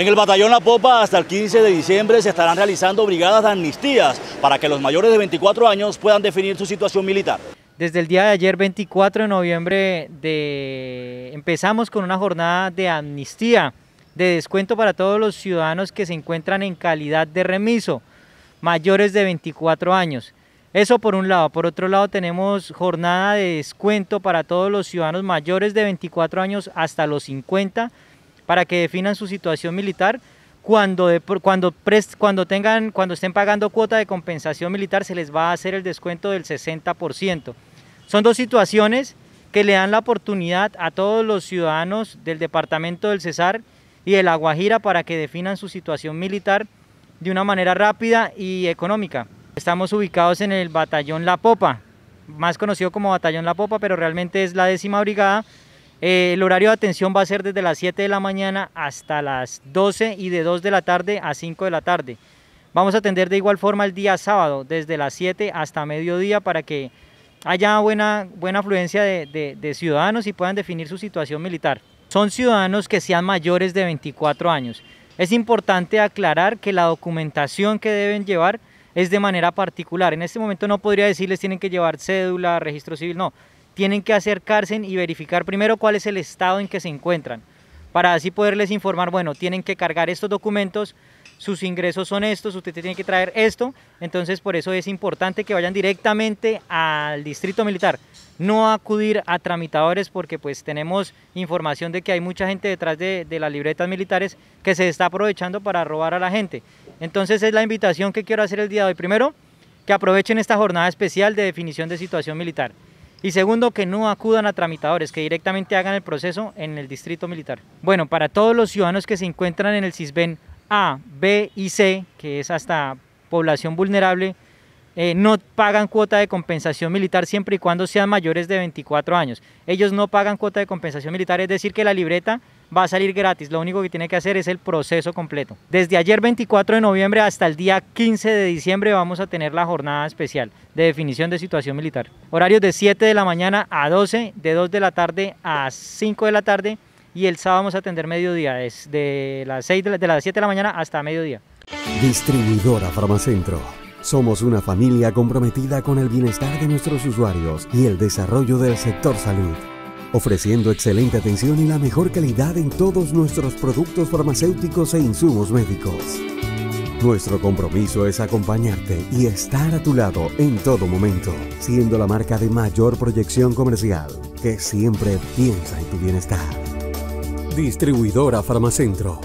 En el batallón La Popa hasta el 15 de diciembre se estarán realizando brigadas de amnistías para que los mayores de 24 años puedan definir su situación militar. Desde el día de ayer, 24 de noviembre, empezamos con una jornada de amnistía, de descuento para todos los ciudadanos que se encuentran en calidad de remiso, mayores de 24 años. Eso por un lado. Por otro lado tenemos jornada de descuento para todos los ciudadanos mayores de 24 años hasta los 50 para que definan su situación militar. Cuando, cuando, cuando, tengan, cuando estén pagando cuota de compensación militar se les va a hacer el descuento del 60%. Son dos situaciones que le dan la oportunidad a todos los ciudadanos del departamento del Cesar y de La Guajira para que definan su situación militar de una manera rápida y económica. Estamos ubicados en el batallón La Popa, más conocido como batallón La Popa, pero realmente es la décima brigada eh, el horario de atención va a ser desde las 7 de la mañana hasta las 12 y de 2 de la tarde a 5 de la tarde. Vamos a atender de igual forma el día sábado, desde las 7 hasta mediodía, para que haya buena, buena afluencia de, de ciudadanos y puedan definir su situación militar. Son ciudadanos que sean mayores de 24 años. Es importante aclarar que la documentación que deben llevar es de manera particular. En este momento no podría decirles tienen que llevar cédula, registro civil, no tienen que acercarse y verificar primero cuál es el estado en que se encuentran, para así poderles informar, bueno, tienen que cargar estos documentos, sus ingresos son estos, usted tiene que traer esto, entonces por eso es importante que vayan directamente al distrito militar, no acudir a tramitadores porque pues tenemos información de que hay mucha gente detrás de, de las libretas militares que se está aprovechando para robar a la gente. Entonces es la invitación que quiero hacer el día de hoy. Primero, que aprovechen esta jornada especial de definición de situación militar. Y segundo, que no acudan a tramitadores, que directamente hagan el proceso en el distrito militar. Bueno, para todos los ciudadanos que se encuentran en el CISBEN A, B y C, que es hasta población vulnerable, eh, no pagan cuota de compensación militar siempre y cuando sean mayores de 24 años. Ellos no pagan cuota de compensación militar, es decir, que la libreta va a salir gratis. Lo único que tiene que hacer es el proceso completo. Desde ayer 24 de noviembre hasta el día 15 de diciembre vamos a tener la jornada especial de definición de situación militar. Horarios de 7 de la mañana a 12, de 2 de la tarde a 5 de la tarde y el sábado vamos a atender mediodía, de las 6 de las 7 de la mañana hasta mediodía. Distribuidora Farmacentro somos una familia comprometida con el bienestar de nuestros usuarios y el desarrollo del sector salud, ofreciendo excelente atención y la mejor calidad en todos nuestros productos farmacéuticos e insumos médicos. Nuestro compromiso es acompañarte y estar a tu lado en todo momento, siendo la marca de mayor proyección comercial que siempre piensa en tu bienestar. Distribuidora Farmacentro